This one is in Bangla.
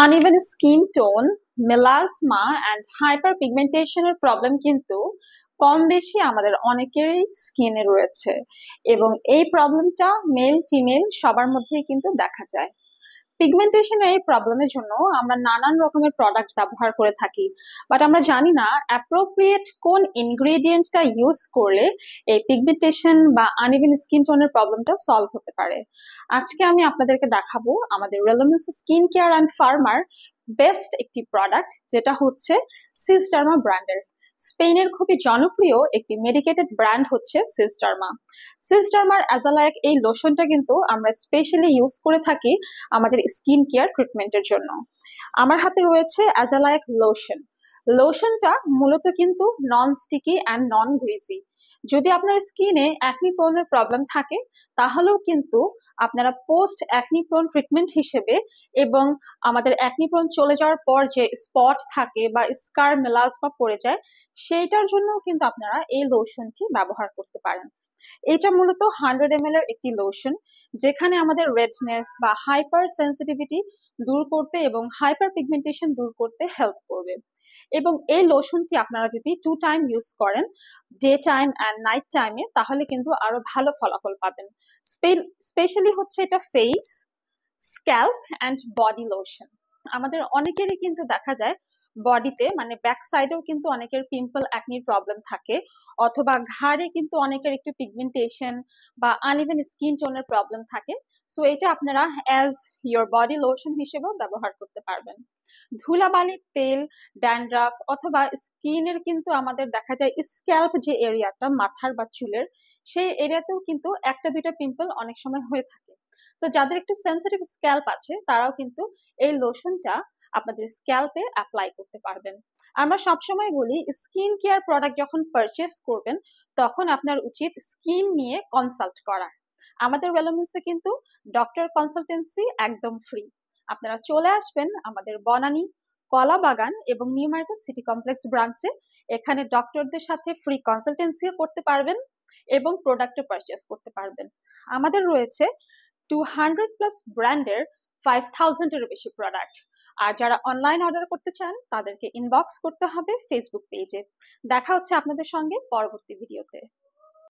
uneven skin tone melasma and hyper এর প্রবলেম কিন্তু কম বেশি আমাদের অনেকেরই স্কিনে রয়েছে এবং এই প্রবলেমটা মেল ফিমেল সবার মধ্যেই কিন্তু দেখা যায় পিগমেন্টেশনের এই প্রবলেমের জন্য আমরা নানান রকমের প্রোডাক্ট ব্যবহার করে থাকি বাট আমরা জানি না অ্যাপ্রোপ্রিয়েট কোন ইনগ্রেডিয়েন্টটা ইউজ করলে এই পিগমেন্টেশন বা আনইভেন স্কিন টোনের প্রবলেমটা সলভ হতে পারে আজকে আমি আপনাদেরকে দেখাবো আমাদের রেলমেন্স স্কিন কেয়ার অ্যান্ড ফার্মার বেস্ট একটি প্রোডাক্ট যেটা হচ্ছে সিস্টারমা ব্র্যান্ডের স্পেনের খুবই জনপ্রিয় একটি মেডিকেটেড ব্র্যান্ড হচ্ছে সিস্টারমা সিস্টারমার অ্যাজালায়ক এই লোশনটা কিন্তু আমরা স্পেশালি ইউজ করে থাকি আমাদের স্কিন কেয়ার ট্রিটমেন্টের জন্য আমার হাতে রয়েছে অ্যাজালায়ক লোশন লোশনটা মূলত কিন্তু non sticky and non greasy যদি আপনার স্কিনে অ্যাকনি প্রবলেম থাকে তাহলেও কিন্তু আপনারা পোস্ট অ্যাকনি ট্রিটমেন্ট হিসেবে এবং আমাদের অ্যাকনি চলে যাওয়ার পর যে স্পট থাকে বা স্কার মেলাজমা পড়ে যায় সেইটার জন্য কিন্তু আপনারা এই লোশনটি ব্যবহার করতে পারেন এটা মূলত হান্ড্রেড এম এর একটি লোশন যেখানে আমাদের রেডনেস বা হাইপার সেন্সিটিভিটি দূর করতে এবং হাইপার পিগমেন্টেশন দূর করতে হেল্প করবে এবং এই লোশনটি আপনারা যদি টু টাইম ইউজ করেন ডে টাইম অ্যান্ড নাইট টাইমে তাহলে কিন্তু আরো ভালো ফলাফল পাবেন স্পেশালি হচ্ছে এটা face scalp and body lotion আমাদের অনেকেরই কিন্তু দেখা যায় বডিতে মানে ব্যাক সাইডেও কিন্তু অনেকের পিম্পল অ্যাকনির প্রবলেম থাকে অথবা ঘাড়ে কিন্তু অনেকের একটু পিগমেন্টেশন বা আনইভেন স্কিন টোনের প্রবলেম থাকে সো এটা আপনারা অ্যাজ ইয়োর বডি লোশন হিসেবেও ব্যবহার করতে পারবেন ধুলাবালি তেল ড্যান্ড্রাফ অথবা স্কিনের কিন্তু আমাদের দেখা যায় স্ক্যাল্প যে এরিয়াটা মাথার বা চুলের সেই এরিয়াতেও কিন্তু একটা দুইটা পিম্পল অনেক সময় হয়ে থাকে তো যাদের একটু সেন্সিটিভ স্ক্যাল্প আছে তারাও কিন্তু এই লোশনটা আপনাদের স্ক্যাল্পে অ্যাপ্লাই করতে পারবেন আমরা সবসময় বলি স্কিন কেয়ার প্রোডাক্ট যখন পারচেস করবেন তখন আপনার উচিত স্কিন নিয়ে কনসাল্ট করা আমাদের ওয়েলোমেন্সে কিন্তু ডক্টর কনসালটেন্সি একদম ফ্রি আপনারা চলে আসবেন আমাদের বনানী কলা বাগান এবং নিউ মার্কেট সিটি কমপ্লেক্স ব্রাঞ্চে এখানে ডক্টরদের সাথে ফ্রি কনসালটেন্সিও করতে পারবেন এবং প্রোডাক্টও পারচেস করতে পারবেন আমাদের রয়েছে টু হান্ড্রেড প্লাস ব্র্যান্ডের ফাইভ থাউজেন্ডেরও বেশি প্রোডাক্ট আর যারা অনলাইন অর্ডার করতে চান তাদেরকে ইনবক্স করতে হবে ফেসবুক পেজে দেখা হচ্ছে আপনাদের সঙ্গে পরবর্তী ভিডিওতে